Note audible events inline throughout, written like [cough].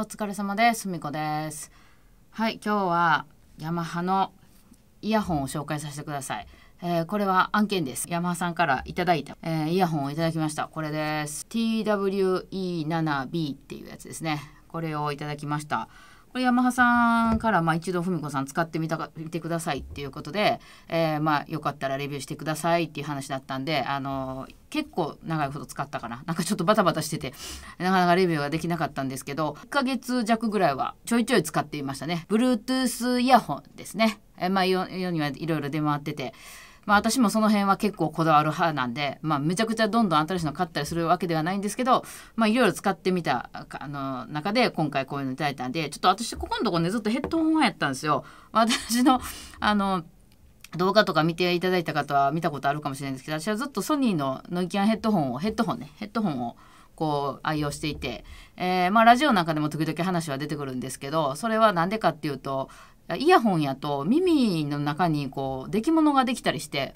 お疲れ様です。すみこです。はい、今日はヤマハのイヤホンを紹介させてください。えー、これは案件です。ヤマハさんからいただいた、えー、イヤホンをいただきました。これです。TWE7B っていうやつですね。これをいただきました。これヤマハさんからまあ一度文子さん使ってみたか見てくださいっていうことで、えー、まあよかったらレビューしてくださいっていう話だったんであの結構長いこと使ったかななんかちょっとバタバタしててなかなかレビューができなかったんですけど1ヶ月弱ぐらいはちょいちょい使っていましたね Bluetooth イヤホンですね、えー、まあ世にはいろいろ出回っててまあ、私もその辺は結構こだわる派なんで、まあ、めちゃくちゃどんどん新しいの買ったりするわけではないんですけど、まあ、いろいろ使ってみたあの中で今回こういうのいただいたんでちょっと私ここのとこねずっとヘッドホンやったんですよ。私のあの動画とか見ていただいた方は見たことあるかもしれないんですけど私はずっとソニーのノイキャンヘッドホンをヘッドホンねヘッドホンをこう愛用していて、えー、まあ、ラジオなんかでも時々話は出てくるんですけどそれは何でかっていうとイヤホンやと耳の中にこう出来物ができたりして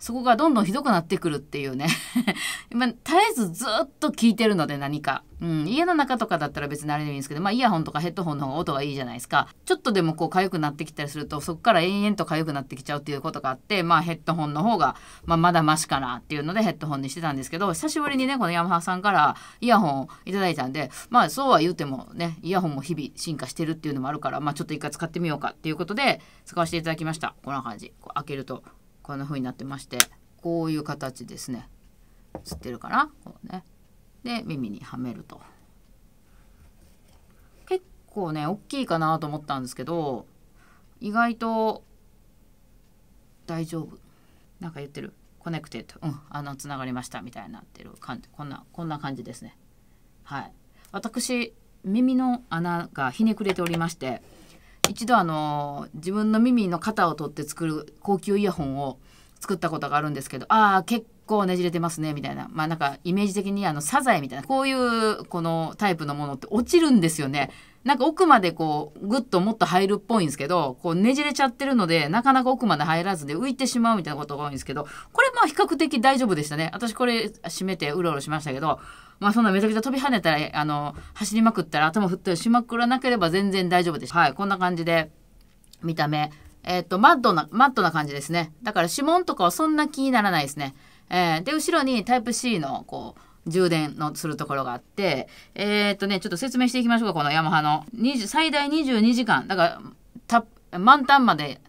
そこがどんどんひどくなってくるっていうね [laughs] ま絶えずずっと聞いてるので何か、うん、家の中とかだったら別にあれでもいいんですけど、まあ、イヤホンとかヘッドホンの方が音がいいじゃないですかちょっとでもこう痒くなってきたりするとそこから延々と痒くなってきちゃうっていうことがあって、まあ、ヘッドホンの方が、まあ、まだマシかなっていうのでヘッドホンにしてたんですけど久しぶりにねこのヤマハさんからイヤホンいただいたんでまあそうは言うてもねイヤホンも日々進化してるっていうのもあるから、まあ、ちょっと一回使ってみようかっていうことで使わせていただきましたこんな感じこう開けるとこんな風になってましてこういう形ですねつってるかなこうねで耳にはめると結構ね大きいかなと思ったんですけど意外と大丈夫なんか言ってるコネクテッドうんあのつながりましたみたいになってる感じこんなこんな感じですねはい私耳の穴がひねくれておりまして一度あの自分の耳の肩を取って作る高級イヤホンを作ったことがあるんですけどああ結構ねじれてますねみたいなまあなんかイメージ的にあのサザエみたいなこういうこのタイプのものって落ちるんですよね。なんか奥までこうグッともっと入るっぽいんですけどこうねじれちゃってるのでなかなか奥まで入らずで浮いてしまうみたいなことが多いんですけどこれまあ比較的大丈夫でしたね私これ閉めてうろうろしましたけどまあそんなめちゃくちゃ飛び跳ねたらあの走りまくったら頭振ったりしまくらなければ全然大丈夫でしたはいこんな感じで見た目えっ、とマッドなマッドな感じですねだから指紋とかはそんな気にならないですねえー、で後ろにタイプ C のこう充電のするところがあって、えー、っとね、ちょっと説明していきましょうか、このヤマハの。20最大22時間。だから、た満タンまで、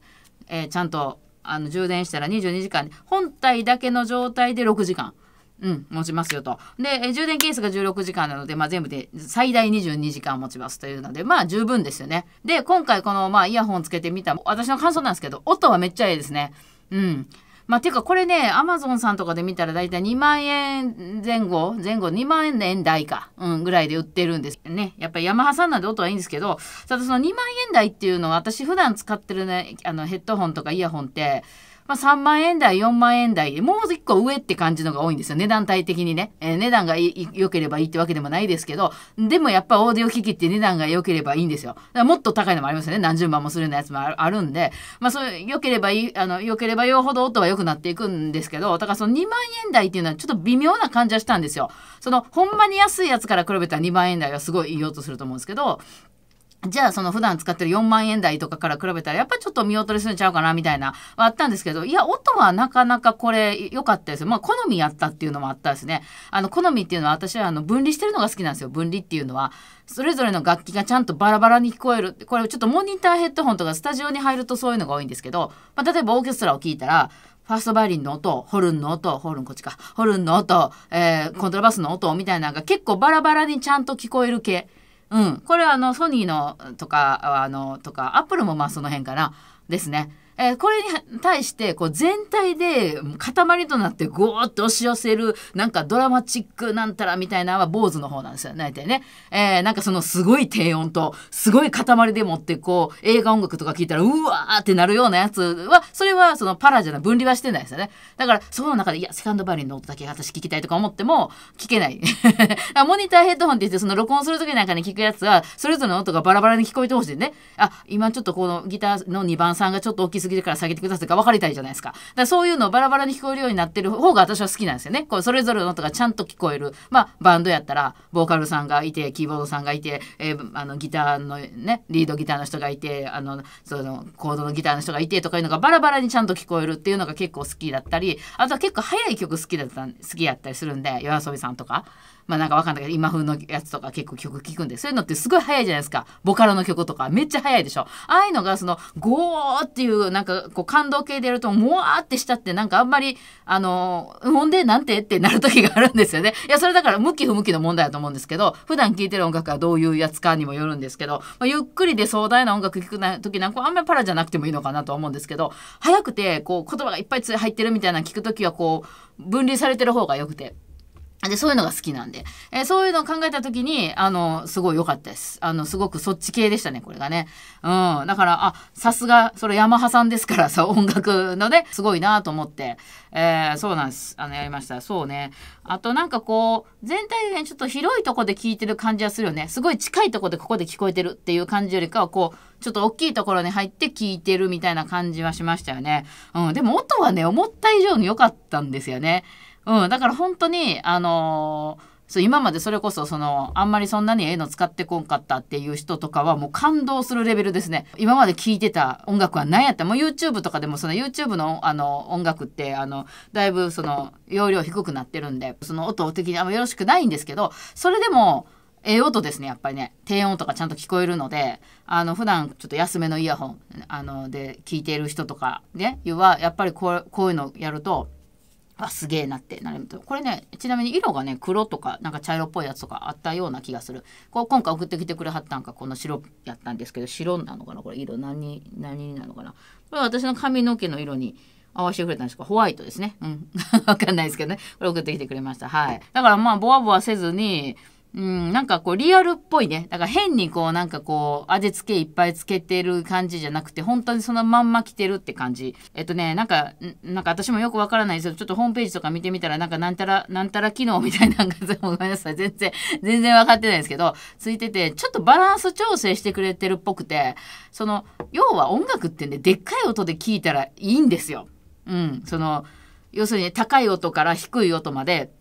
えー、ちゃんとあの充電したら22時間。本体だけの状態で6時間。うん、持ちますよと。で、充電ケースが16時間なので、まあ、全部で最大22時間持ちますというので、まあ十分ですよね。で、今回この、まあ、イヤホンつけてみた、私の感想なんですけど、音はめっちゃいいですね。うん。まあ、ていうかこれね、アマゾンさんとかで見たら大体2万円前後、前後2万円台か、うん、ぐらいで売ってるんですね。やっぱりヤマハさんなんで音はいいんですけど、ただその2万円台っていうのは私普段使ってるね、あのヘッドホンとかイヤホンって、まあ、3万円台、4万円台で、もう1個上って感じのが多いんですよ。値段帯的にね。えー、値段が良ければいいってわけでもないですけど、でもやっぱオーディオ機器って値段が良ければいいんですよ。だからもっと高いのもありますよね。何十万もするようなやつもあるんで、まあ、そう良ければいい、あの、良ければよほど音は良くなっていくんですけど、だからその2万円台っていうのはちょっと微妙な感じはしたんですよ。その、ほんまに安いやつから比べたら2万円台はすごいいい音すると思うんですけど、じゃあその普段使ってる4万円台とかから比べたらやっぱちょっと見劣りするんちゃうかなみたいなあったんですけどいや音はなかなかこれ良かったですまあ好みやったっていうのもあったですねあの好みっていうのは私はあの分離してるのが好きなんですよ分離っていうのはそれぞれの楽器がちゃんとバラバラに聞こえるこれちょっとモニターヘッドホンとかスタジオに入るとそういうのが多いんですけど、まあ、例えばオーケストラを聴いたらファーストバイオリンの音、ホルンの音、ホルンこっちか、ホルンの音、えー、コントラバスの音みたいなのが結構バラバラにちゃんと聞こえる系。うん、これはあのソニーのとかあのとかアップルもまあその辺かなですねえー、これに対してこう全体で塊となってゴーッと押し寄せるなんかドラマチックなんたらみたいなのは坊主の方なんですよ大体ね、えー、なんかそのすごい低音とすごい塊でもってこう映画音楽とか聞いたらうわーってなるようなやつはそれはそのパラじゃない分離はしてないですよねだからその中でいやセカンドバイオリンの音だけ私聞きたいとか思っても聞けない [laughs] モニターヘッドホンって言ってその録音する時なんかに聞くやつはそれぞれの音がバラバラに聞こえてほしいねあ今ちょっとこのギターの2番さんがちょっと大きすぎぎるから下げてくださいとか分かりたいじゃないですか。だからそういうのをバラバラに聞こえるようになってる方が私は好きなんですよね。こうそれぞれの音がちゃんと聞こえる。まあバンドやったらボーカルさんがいてキーボードさんがいて、えー、あのギターのねリードギターの人がいてあのそのコードのギターの人がいてとかいうのがバラバラにちゃんと聞こえるっていうのが結構好きだったりあとは結構早い曲好きだった好きやったりするんで夜遊びさんとか。まあなんかわかんないけど、今風のやつとか結構曲聴くんで、そういうのってすごい早いじゃないですか。ボカロの曲とか、めっちゃ早いでしょ。ああいうのが、その、ゴーっていう、なんかこう感動系でやると、もわーってしたって、なんかあんまり、あの、ほんで、なんてってなる時があるんですよね。いや、それだから向き不向きの問題だと思うんですけど、普段聴いてる音楽はどういうやつかにもよるんですけど、まあ、ゆっくりで壮大な音楽聴くな時なんか、あんまりパラじゃなくてもいいのかなと思うんですけど、早くて、こう、言葉がいっぱい入ってるみたいなの聞く時は、こう、分離されてる方が良くて。で、そういうのが好きなんで。えー、そういうのを考えたときに、あの、すごい良かったです。あの、すごくそっち系でしたね、これがね。うん。だから、あ、さすが、それヤマハさんですからさ、音楽のね、すごいなと思って。えー、そうなんです。あの、やりました。そうね。あと、なんかこう、全体的にちょっと広いとこで聞いてる感じはするよね。すごい近いとこでここで聞こえてるっていう感じよりかは、こう、ちょっと大きいところに入って聞いてるみたいな感じはしましたよね。うん。でも、音はね、思った以上に良かったんですよね。うん、だから本当に、あのーそう今までそれこそそのあんまりそんなにええの使ってこんかったっていう人とかはもう感動するレベルですね今まで聴いてた音楽は何やったもう YouTube とかでもその YouTube のあの音楽ってあのだいぶその容量低くなってるんでその音的にあんまよろしくないんですけどそれでもええ音ですねやっぱりね低音とかちゃんと聞こえるのであの普段ちょっと安めのイヤホンあので聴いている人とかねはやっぱりこうこういうのやるとあすげえなってなるとこれねちなみに色がね黒とかなんか茶色っぽいやつとかあったような気がするこう今回送ってきてくれはったんかこの白やったんですけど白なのかなこれ色何何なのかなこれ私の髪の毛の色に合わせてくれたんですかホワイトですねうん [laughs] わかんないですけどねこれ送ってきてくれましたはいだからまあボワボワせずにうん、なんかこうリアルっぽいね。だから変にこうなんかこう味付けいっぱいつけてる感じじゃなくて、本当にそのまんま着てるって感じ。えっとね、なんか、なんか私もよくわからないですけど、ちょっとホームページとか見てみたら、なんかなんたら、なんたら機能みたいなのが、ごめんなさい。全然、全然わかってないですけど、ついてて、ちょっとバランス調整してくれてるっぽくて、その、要は音楽ってね、でっかい音で聞いたらいいんですよ。うん、その、要するに高い音から低い音まで、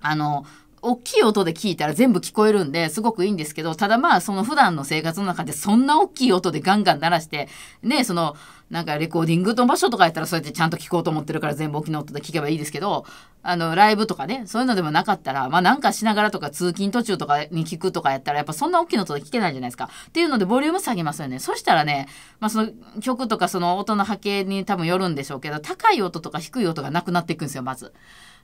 あの、大きい音で聞いたら全部聞こえるんで、すごくいいんですけど、ただまあ、その普段の生活の中でそんな大きい音でガンガン鳴らして、ね、その、なんかレコーディングの場所とかやったらそうやってちゃんと聞こうと思ってるから全部大きな音で聞けばいいですけど、あの、ライブとかね、そういうのでもなかったら、まあなんかしながらとか通勤途中とかに聞くとかやったら、やっぱそんな大きな音で聞けないじゃないですか。っていうのでボリューム下げますよね。そしたらね、まあその曲とかその音の波形に多分よるんでしょうけど、高い音とか低い音がなくなっていくんですよ、まず。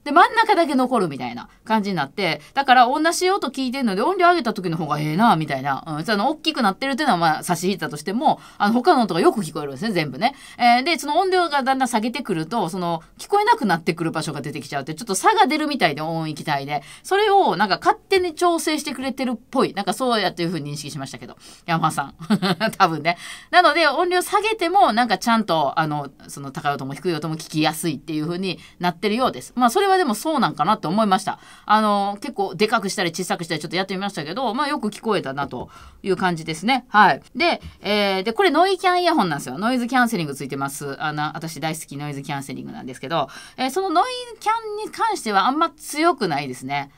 で真ん中だけ残るみたいな感じになってだから同じ音聞いてるので音量上げた時の方がええなみたいな、うん、その大きくなってるっていうのはまあ差し引いたとしてもあの他の音がよく聞こえるんですね全部ね、えー、でその音量がだんだん下げてくるとその聞こえなくなってくる場所が出てきちゃうってちょっと差が出るみたいで音域帯でそれをなんか勝手に調整してくれてるっぽいなんかそうやっていうふうに認識しましたけど山さん [laughs] 多分ねなので音量下げてもなんかちゃんとあのその高い音も低い音も聞きやすいっていうふうになってるようですまあそれはでもそうなんかなって思いました。あの、結構でかくしたり小さくしたりちょっとやってみましたけど、まあよく聞こえたなという感じですね。はい。で、えー、で、これノイキャンイヤホンなんですよ。ノイズキャンセリングついてます。あの、私大好きノイズキャンセリングなんですけど、えー、そのノイキャンに関してはあんま強くないですね。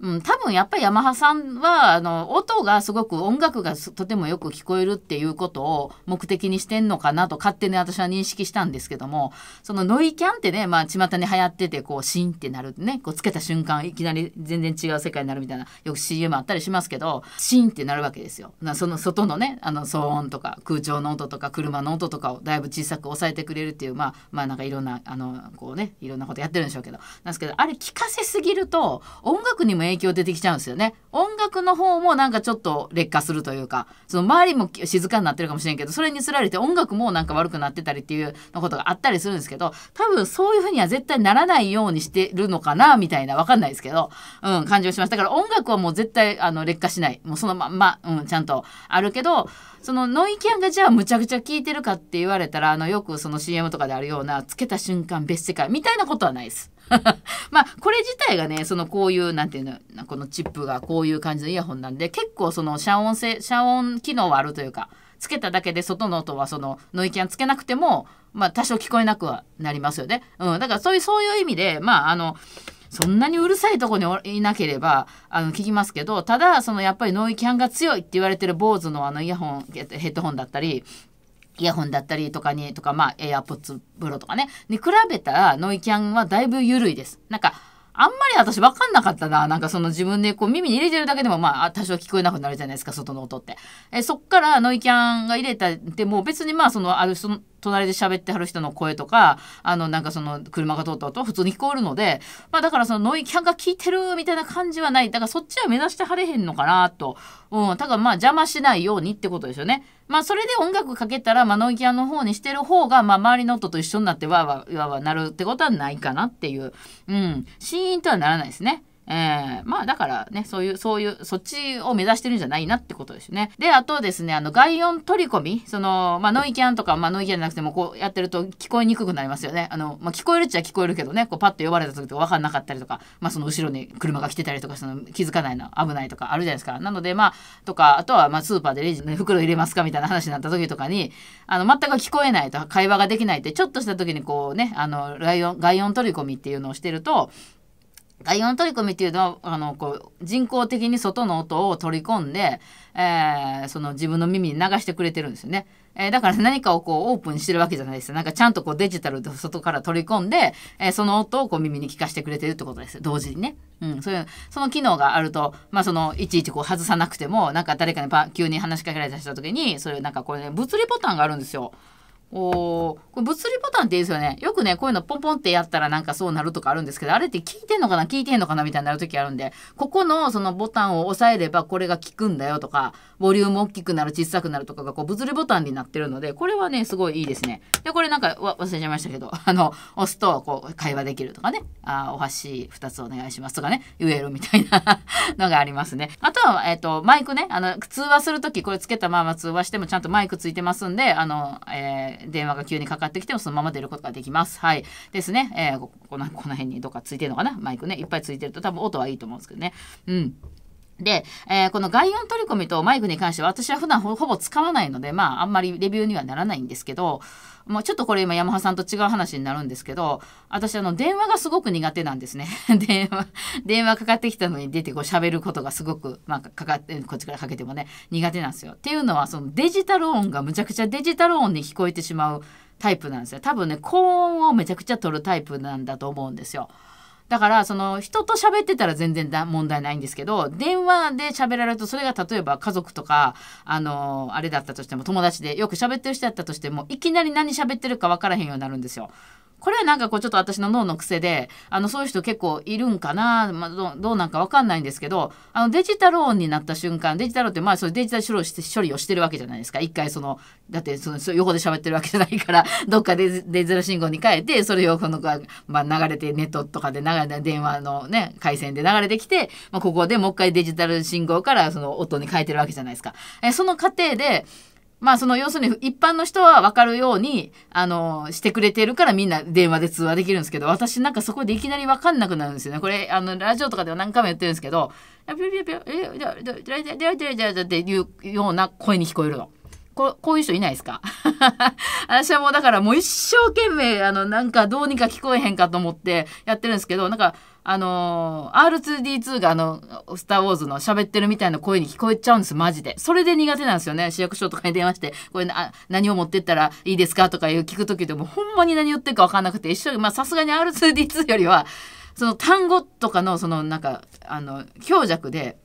うん、多分やっぱりヤマハさんはあの音がすごく音楽がとてもよく聞こえるっていうことを目的にしてんのかなと勝手に私は認識したんですけどもそのノイキャンってねまあ巷に流行っててこうシーンってなるねこうつけた瞬間いきなり全然違う世界になるみたいなよく CM あったりしますけどシーンってなるわけですよ。その外のねあの騒音とか空調の音とか車の音とかをだいぶ小さく抑えてくれるっていうまあまあなんかいろんなあのこうねいろんなことやってるんでしょうけどなんですけどあれ聞かせすぎると音楽にも影響出てきちゃうんですよね。音楽の方もなんかちょっと劣化するというか、その周りも静かになってるかもしれんけど、それにつられて音楽もなんか悪くなってたりっていうのことがあったりするんですけど、多分そういうふうには絶対ならないようにしてるのかな、みたいな、わかんないですけど、うん、感じがします。だから音楽はもう絶対あの劣化しない。もうそのまんま、うん、ちゃんとあるけど、そのノイキャンがじゃあむちゃくちゃ聞いてるかって言われたら、あの、よくその CM とかであるような、つけた瞬間別世界みたいなことはないです。[laughs] まあこれ自体がねそのこういうなんていうのこのチップがこういう感じのイヤホンなんで結構その遮音性遮音機能はあるというかつけただけで外の音はそのノイキャンつけなくてもまあ多少聞こえなくはなりますよね。うん、だからそういうそういう意味でまああのそんなにうるさいとこにいなければあの聞きますけどただそのやっぱりノイキャンが強いって言われてる坊主のあのイヤホンヘッドホンだったりイヤホンだったりとかにとかまあ a i r p o d とかねに比べたらノイキャンはだいぶ緩いです。なんかあんまり私分かんなかったな。なんかその自分でこう耳に入れてるだけでもまあ多少聞こえなくなるじゃないですか、外の音って。えそっからノイキャンが入れたでも別にまあそのあるの隣で喋ってはる人の声とか、あのなんかその車が通った音は普通に聞こえるので、まあだからそのノイキャンが効いてるみたいな感じはない。だからそっちは目指してはれへんのかなと。うん。ただまあ邪魔しないようにってことですよね。まあそれで音楽かけたら、まあノイキャの方にしてる方が、まあ周りの音と一緒になってわーわーわーわーなるってことはないかなっていう。うん。シーンとはならないですね。えー、まあだからね、そういう、そういう、そっちを目指してるんじゃないなってことですね。で、あとですね、あの、外音取り込み、その、まあノイキャンとか、まあノイキャンじゃなくても、こうやってると聞こえにくくなりますよね。あの、まあ聞こえるっちゃ聞こえるけどね、こうパッと呼ばれた時とか分かんなかったりとか、まあその後ろに車が来てたりとか、その気づかないの危ないとかあるじゃないですか。なのでまあ、とか、あとはまあスーパーでレジ、の袋入れますかみたいな話になった時とかに、あの、全く聞こえないと、会話ができないって、ちょっとした時にこうね、あの、外音取り込みっていうのをしてると、外音取り込みっていうのはあのこう人工的に外の音を取り込んで、えー、その自分の耳に流してくれてるんですよね。えー、だから何かをこうオープンしてるわけじゃないですなんかちゃんとこうデジタルで外から取り込んで、えー、その音をこう耳に聞かせてくれてるってことです同時にね。うん、そういうその機能があると、まあ、そのいちいちこう外さなくてもなんか誰かに急に話しかけられたた時にそういうなんかこれ、ね、物理ボタンがあるんですよ。おこれ物理ボタンっていいですよね。よくね、こういうのポンポンってやったらなんかそうなるとかあるんですけど、あれって聞いてんのかな聞いてんのかなみたいになる時あるんで、ここのそのボタンを押さえればこれが効くんだよとか、ボリューム大きくなる小さくなるとかがこう物理ボタンになってるので、これはね、すごいいいですね。で、これなんか忘れちゃいましたけど、[laughs] あの、押すとこう会話できるとかね、あお箸2つお願いしますとかね、言えるみたいなのがありますね。あとは、えっ、ー、と、マイクね、あの、通話するときこれつけたまま通話してもちゃんとマイクついてますんで、あの、えー電話が急にかかってきてもそのまま出ることができます。はい。ですね。えー、このこの辺にどっかついてるのかなマイクね。いっぱいついてると多分音はいいと思うんですけどね。うん。で、えー、この外音取り込みとマイクに関しては私は普段ほぼ使わないので、まああんまりレビューにはならないんですけど、まあ、ちょっとこれ今ヤマハさんと違う話になるんですけど、私あの電話がすごく苦手なんですね。[laughs] 電話、電話かかってきたのに出てこう喋ることがすごく、まあかかって、こっちからかけてもね、苦手なんですよ。っていうのはそのデジタル音がむちゃくちゃデジタル音に聞こえてしまうタイプなんですよ。多分ね、高音をめちゃくちゃ取るタイプなんだと思うんですよ。だからその人と喋ってたら全然問題ないんですけど電話で喋られるとそれが例えば家族とかあのあれだったとしても友達でよく喋ってる人だったとしてもいきなり何喋ってるか分からへんようになるんですよ。これはなんかこうちょっと私の脳の癖であのそういう人結構いるんかな、まあ、どどうなんか分かんないんですけどあのデジタル音になった瞬間デジタルってまあそれデジタル処理をして処理をしてるわけじゃないですか一回そのだってその横で喋ってるわけじゃないから [laughs] どっかでデジタル信号に変えてそれをこの、まあ、流れてネットとかで流れ電話のね回線で流れてきて、まあ、ここでもう一回デジタル信号からその音に変えてるわけじゃないですか。えその過程でまあその要するに一般の人は分かるようにあのしてくれてるからみんな電話で通話できるんですけど私なんかそこでいきなり分かんなくなるんですよねこれあのラジオとかでは何回も言ってるんですけど「ピュピュピュえじゃじゃじゃじゃじゃじゃじっていうような声に聞こえるの。ここういう人いないですか [laughs] 私はもうだからもう一生懸命あのなんかどうにか聞こえへんかと思ってやってるんですけどなんかあのー、R2D2 があの、スター・ウォーズの喋ってるみたいな声に聞こえちゃうんです、マジで。それで苦手なんですよね。市役所とかに電話して、これな、何を持ってったらいいですかとか聞くときでも、ほんまに何言ってるか分かんなくて、一緒まあさすがに R2D2 よりは、その単語とかの、そのなんか、あの、強弱で、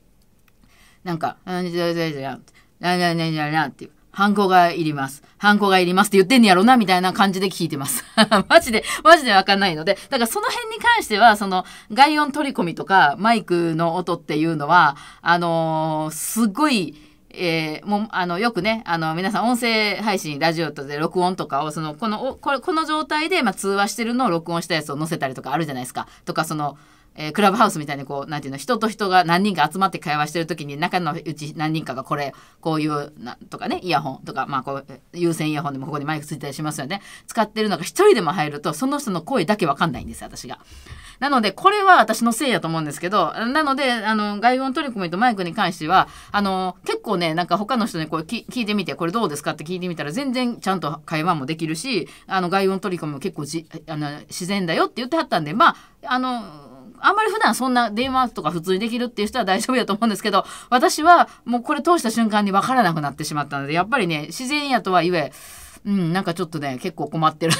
なんか、じゃじゃじゃじゃ、なにゃにゃにゃにゃっていう。ハンコがいります。ハンコがいりますって言ってんねやろな、みたいな感じで聞いてます。[laughs] マジで、マジでわかんないので。だからその辺に関しては、その、外音取り込みとか、マイクの音っていうのは、あのー、すごい、えー、もう、あの、よくね、あの、皆さん音声配信、ラジオとで録音とかを、その、この、これ、この状態で、まあ、通話してるのを録音したやつを載せたりとかあるじゃないですか。とか、その、えー、クラブハウスみたいにこうなんていうの人と人が何人か集まって会話してる時に中のうち何人かがこれこういうなとかねイヤホンとか、まあ、こう有線イヤホンでもここにマイクついたりしますよね使ってるのが1人でも入るとその人の声だけ分かんないんです私が。なのでこれは私のせいやと思うんですけどなのであの外音取り込みとマイクに関してはあの結構ねなんか他の人にこう聞いてみてこれどうですかって聞いてみたら全然ちゃんと会話もできるしあの外音取り込みも結構じあの自然だよって言ってはったんでまああのあんまり普段そんな電話とか普通にできるっていう人は大丈夫やと思うんですけど、私はもうこれ通した瞬間にわからなくなってしまったので、やっぱりね、自然やとはいえ、うん、なんかちょっとね、結構困ってる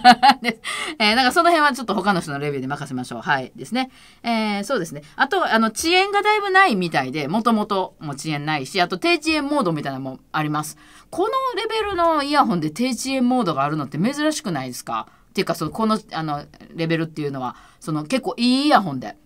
[laughs] でえー、なんかその辺はちょっと他の人のレビューで任せましょう。はい。ですね。えー、そうですね。あと、あの、遅延がだいぶないみたいで、もともとも遅延ないし、あと低遅延モードみたいなのもあります。このレベルのイヤホンで低遅延モードがあるのって珍しくないですかっていうかそのこのあのレベルっていうのはその結構いいイヤホンで。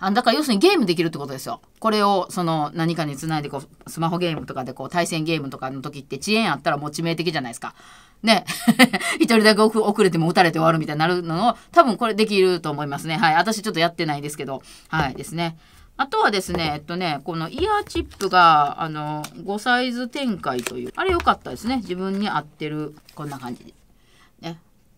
あだから要するにゲームできるってことですよ。これをその何かにつないでこうスマホゲームとかでこう対戦ゲームとかの時って遅延あったらもう致命的じゃないですか。ね。[laughs] 一人だけ遅れても打たれて終わるみたいになるのを多分これできると思いますね。はい。私ちょっとやってないですけど。はいですね。あとはですね、えっとね、このイヤーチップが、あの、5サイズ展開という、あれ良かったですね。自分に合ってる、こんな感じで。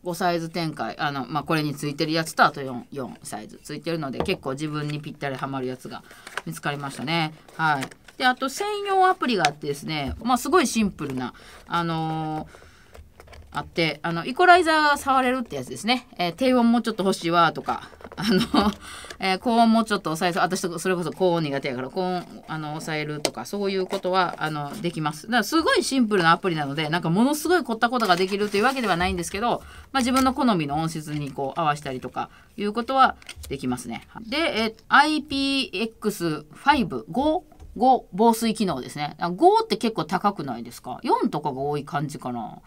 5サイズ展開あの、まあ、これについてるやつとあと 4, 4サイズついてるので結構自分にぴったりはまるやつが見つかりましたね。はい、であと専用アプリがあってですね、まあ、すごいシンプルな、あのーあって、あの、イコライザーが触れるってやつですね。えー、低音もうちょっと欲しいわとか、あの、[laughs] えー、高音もうちょっと抑えそう。私とそれこそ高音苦手やから、高音、あの、抑えるとか、そういうことは、あの、できます。だからすごいシンプルなアプリなので、なんかものすごい凝ったことができるというわけではないんですけど、まあ自分の好みの音質にこう合わせたりとか、いうことはできますね。で、えー、IPX5、5? 5、防水機能ですね。5って結構高くないですか ?4 とかが多い感じかな。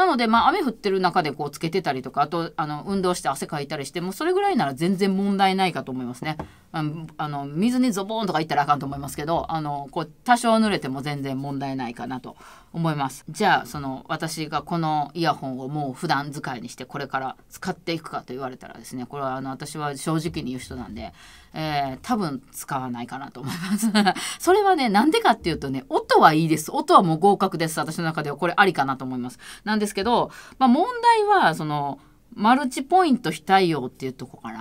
なので、まあ、雨降ってる中でこうつけてたりとか、あと、あの、運動して汗かいたりして、もうそれぐらいなら全然問題ないかと思いますね。あの、水にズボンとかいったらあかんと思いますけど、あの、こう、多少濡れても全然問題ないかなと思います。じゃあ、その、私がこのイヤホンをもう普段使いにして、これから使っていくかと言われたらですね、これはあの、私は正直に言う人なんで、えー、多分使わないかなと思います [laughs] それはねなんでかっていうとね音はいいです音はもう合格です私の中ではこれありかなと思いますなんですけど、まあ、問題はそのマルチポイント非対応っていうとこか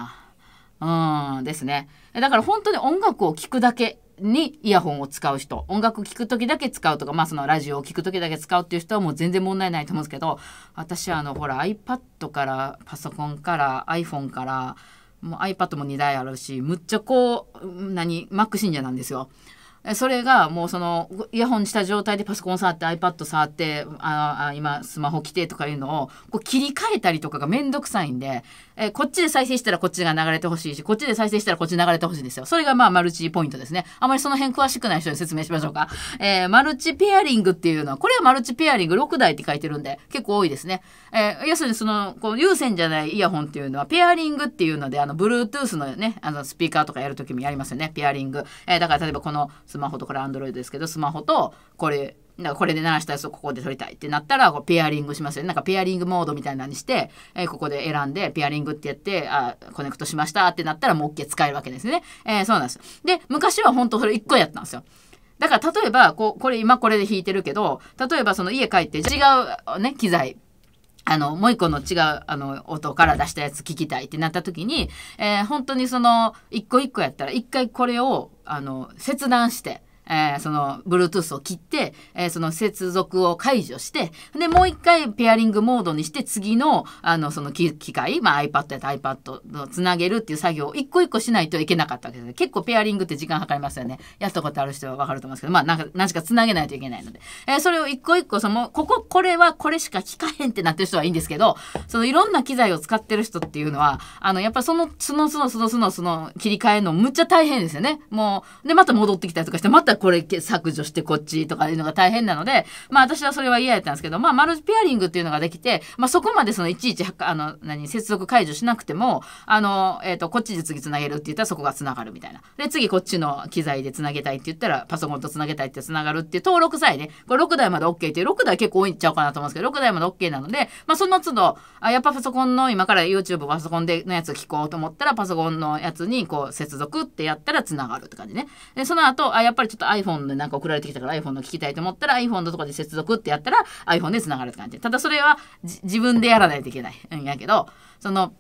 なうんですねだから本当に音楽を聴くだけにイヤホンを使う人音楽聴く時だけ使うとか、まあ、そのラジオを聴く時だけ使うっていう人はもう全然問題ないと思うんですけど私はあのほら iPad からパソコンから iPhone からもう iPad も2台あるしむっちゃこう何マック信者なんですよ。それがもうそのイヤホンした状態でパソコン触って iPad 触ってああ今スマホ来てとかいうのをこう切り替えたりとかがめんどくさいんで、えこっちで再生したらこっちが流れてほしいしこっちで再生したらこっち流れてほしいんですよそれがまあマルチポイントですねあまりその辺詳しくない人に説明しましょうか、えー、マルチペアリングっていうのはこれはマルチペアリング6台って書いてるんで結構多いですね、えー、要するにそのこう有線じゃないイヤホンっていうのはペアリングっていうのであの Bluetooth のねあのスピーカーとかやるときもやりますよねペアリング、えだから例えばこのスマホとこれアンドロイドですけどスマホとこれかこれで鳴らしたやつをここで撮りたいってなったらこうペアリングしますよねなんかペアリングモードみたいなのにして、えー、ここで選んでペアリングってやってあコネクトしましたってなったらもう OK 使えるわけですね、えー、そうなんですで昔は本当それ1個やったんですよだから例えばここれ今これで弾いてるけど例えばその家帰って違うね機材あの、もう一個の違う、あの、音から出したやつ聞きたいってなった時に、えー、本当にその、一個一個やったら、一回これを、あの、切断して、えー、その Bluetooth を切って、えー、その接続を解除してでもう一回ペアリングモードにして次のあのその機械、まあ、iPad やった iPad をつなげるっていう作業を一個一個しないといけなかったわけです結構ペアリングって時間かりますよねやったことある人はわかると思うんですけど、まあ、なんか何しかつなげないといけないので、えー、それを一個一個そのこここれはこれしか聞かへんってなってる人はいいんですけどそのいろんな機材を使ってる人っていうのはあのやっぱそのそのそのそのそのその切り替えのむっちゃ大変ですよねもうでまた戻ってきたりとかしてまたこれ削除してこっちとかいうのが大変なので、まあ私はそれは嫌やったんですけど、まあマルチペアリングっていうのができて、まあそこまでそのいちいち、あの、何、接続解除しなくても、あの、えっ、ー、と、こっちで次つなげるって言ったらそこがつながるみたいな。で、次こっちの機材でつなげたいって言ったら、パソコンとつなげたいってつながるっていう登録さえね、これ6台まで OK って6台結構多いんちゃうかなと思うんですけど、6台まで OK なので、まあその都度、あ、やっぱパソコンの今から YouTube パソコンでのやつ聞こうと思ったら、パソコンのやつにこう接続ってやったらつながるって感じね。で、その後、あ、やっぱりちょっと iPhone でなんか送られてきたから iPhone の聞きたいと思ったら iPhone のとこで接続ってやったら iPhone で繋がるって感じ。ただそれは自分でやらないといけないんやけど、その、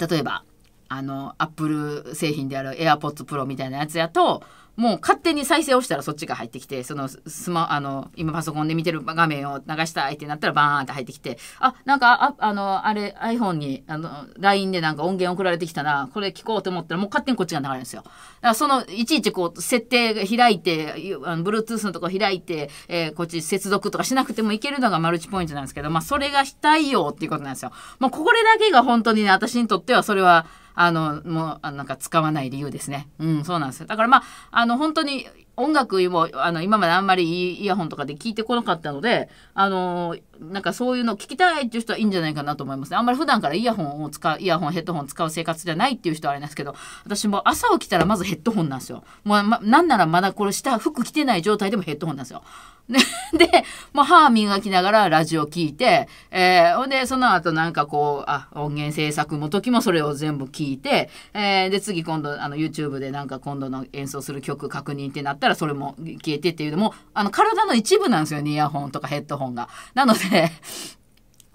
例えば、あのアップル製品である AirPods Pro みたいなやつやともう勝手に再生をしたらそっちが入ってきてそのスマあの今パソコンで見てる画面を流したいってなったらバーンって入ってきてあなんかああのあれ iPhone にあの LINE でなんか音源送られてきたなこれ聞こうと思ったらもう勝手にこっちが流れるんですよだからそのいちいちこう設定開いてあの Bluetooth のとこ開いて、えー、こっち接続とかしなくてもいけるのがマルチポイントなんですけどまあそれがしたいよっていうことなんですよもうこれだけが本当にね私にとってはそれはあのもうなんか使わない理由ですね。うん、そうなんですだからまああの本当に音楽もあの今まであんまりイヤホンとかで聞いてこなかったので、あのー、なんかそういうの聞きたいっていう人はいいんじゃないかなと思いますね。あんまり普段からイヤホンを使う、イヤホン、ヘッドホン使う生活じゃないっていう人はあれなんですけど、私も朝起きたらまずヘッドホンなんですよ。もう、ま、なんならまだこれ下服着てない状態でもヘッドホンなんですよ。[laughs] で、もう歯磨きながらラジオ聞いて、えー、ほんで、その後なんかこう、あ、音源制作の時もそれを全部聞いて、えー、で、次今度、あの、YouTube でなんか今度の演奏する曲確認ってなったら、らそれも消えてっていうのも、あの、体の一部なんですよね、イヤホンとかヘッドホンが。なので [laughs]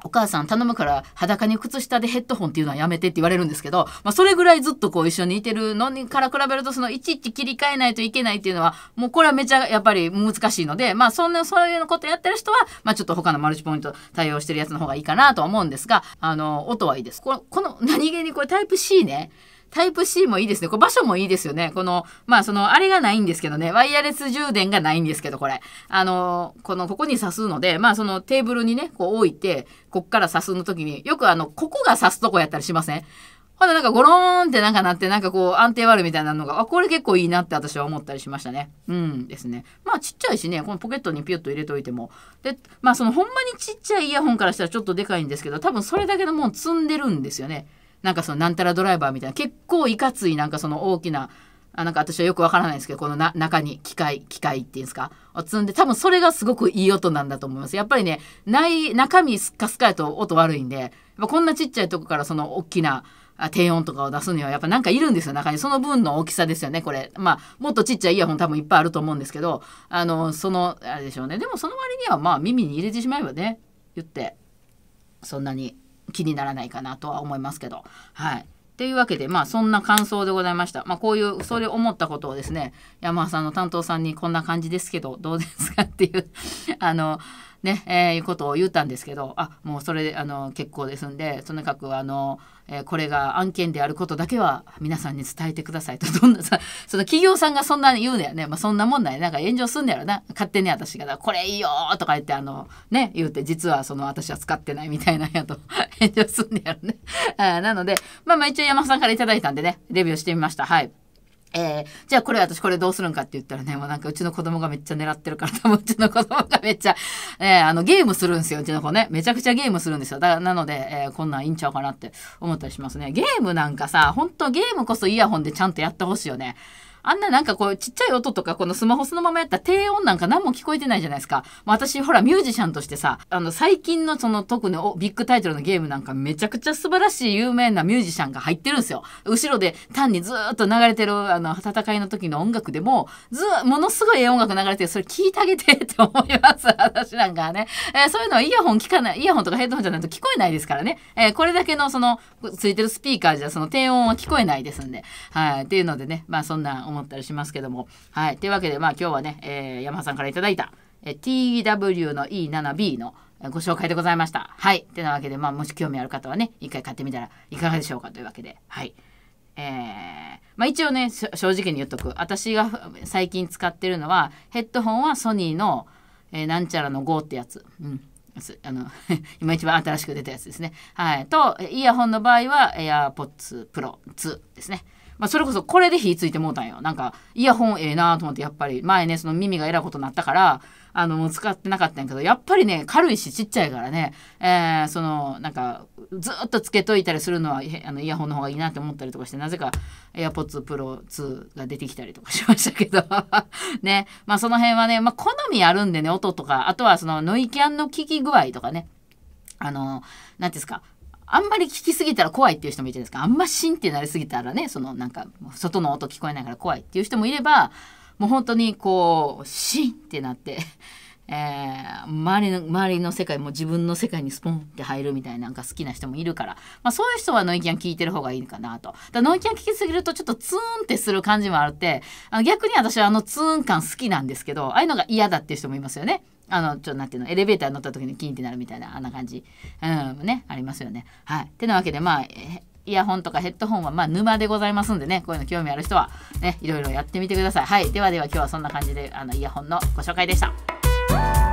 お母さん頼むから裸に靴下でヘッドホンっていうのはやめてって言われるんですけど、まあそれぐらいずっとこう一緒にいてるのにから比べるとそのいちいち切り替えないといけないっていうのは、もうこれはめちゃやっぱり難しいので、まあそんな、そういうことやってる人は、まあちょっと他のマルチポイント対応してるやつの方がいいかなとは思うんですが、あの、音はいいです。この、この何気にこれタイプ C ね。タイプ C もいいですね。こ場所もいいですよね。この、まあその、あれがないんですけどね。ワイヤレス充電がないんですけど、これ。あの、この、ここに挿すので、まあそのテーブルにね、こう置いて、こっから挿すの時に、よくあの、ここが挿すとこやったりしませんほんなんかゴローンってなんかなって、なんかこう安定割るみたいなのが、あ、これ結構いいなって私は思ったりしましたね。うんですね。まあちっちゃいしね、このポケットにピュッと入れといても。で、まあそのほんまにちっちゃいイヤホンからしたらちょっとでかいんですけど、多分それだけのもん積んでるんですよね。なんかそのなんたらドライバーみたいな結構いかついなんかその大きなあなんか私はよくわからないですけどこのな中に機械機械っていうんですかを積んで多分それがすごくいい音なんだと思いますやっぱりねない中身スカスカやと音悪いんでこんなちっちゃいとこからその大きな低音とかを出すにはやっぱなんかいるんですよ中にその分の大きさですよねこれまあもっとちっちゃいイヤホン多分いっぱいあると思うんですけどあのそのあれでしょうねでもその割にはまあ耳に入れてしまえばね言ってそんなに気にならないかなとは思いますけど。はい。というわけで、まあ、そんな感想でございました。まあ、こういう、それ思ったことをですね、山田さんの担当さんにこんな感じですけど、どうですかっていう [laughs] あの、ね、えー、いうことを言ったんですけど、あ、もうそれで、あの、結構ですんで、とにかく、あの、えー、これが案件であることだけは皆さんに伝えてくださいと。[laughs] どんなさ、その企業さんがそんなに言うのやね。まあ、そんなもんない。なんか炎上すんのやろな。勝手に私が、これいいよとか言って、あの、ね、言うて、実はその私は使ってないみたいなんやと、[laughs] 炎上すんだやろね。あなので、まあまあ一応山さんから頂いたんでね、レビューしてみました。はい。えー、じゃあこれ私これどうするんかって言ったらね、もうなんかうちの子供がめっちゃ狙ってるから多分うちの子供がめっちゃ、えー、あのゲームするんですよ、うちの子ね。めちゃくちゃゲームするんですよ。だなので、えー、こんなんいいんちゃうかなって思ったりしますね。ゲームなんかさ、ほんとゲームこそイヤホンでちゃんとやってほしいよね。あんななんかこうちっちゃい音とかこのスマホそのままやったら低音なんか何も聞こえてないじゃないですか。まあ、私ほらミュージシャンとしてさ、あの最近のその特にビッグタイトルのゲームなんかめちゃくちゃ素晴らしい有名なミュージシャンが入ってるんですよ。後ろで単にずっと流れてるあの戦いの時の音楽でも、ずものすごいええ音楽流れてる。それ聞いてあげてって思います。[laughs] 私なんかはね。えー、そういうのはイヤホン聞かない、イヤホンとかヘッドホンじゃないと聞こえないですからね。えー、これだけのそのついてるスピーカーじゃその低音は聞こえないですんで。はい。っていうのでね、まあそんな思ったりしますけども。はい。というわけで、まあ今日はね、えー、山田さんから頂いた、えー、TW の E7B のご紹介でございました。はい。てなわけで、まあ、もし興味ある方はね、一回買ってみたらいかがでしょうかというわけで。はい。えー、まあ一応ね、正直に言っとく。私が最近使ってるのは、ヘッドホンはソニーの、えー、なんちゃらの GO ってやつ。うん。あの [laughs] 今一番新しく出たやつですね。はい。と、イヤホンの場合は AirPods Pro 2ですね。まあ、それこそこれで火ついてもうたんよ。なんか、イヤホンええなと思って、やっぱり、前ね、その耳がえらいことになったから、あの、もう使ってなかったんやけど、やっぱりね、軽いしちっちゃいからね、えー、その、なんか、ずっとつけといたりするのは、あの、イヤホンの方がいいなって思ったりとかして、なぜか AirPods Pro 2が出てきたりとかしましたけど [laughs] ね、まあその辺はね、まあ好みあるんでね、音とか、あとはそのノイキャンの効き具合とかね、あの、何ですか、あんまり聞きすぎたら怖いっていう人もいるじゃないですかあんまシンってなりすぎたらねそのなんか外の音聞こえないから怖いっていう人もいればもう本当にこうシンってなって [laughs] えー、周りの周りの世界も自分の世界にスポンって入るみたいななんか好きな人もいるから、まあ、そういう人はノイキャン聞いてる方がいいかなとだノイキャン聞きすぎるとちょっとツーンってする感じもあるってあの逆に私はあのツーン感好きなんですけどああいうのが嫌だっていう人もいますよね。あのちょなんていうのエレベーターに乗った時にキーンってなるみたいなあんな感じ、うん、ねありますよね。はい、てなわけでまあイヤホンとかヘッドホンはまあ沼でございますんでねこういうの興味ある人はねいろいろやってみてください。はい、ではでは今日はそんな感じであのイヤホンのご紹介でした。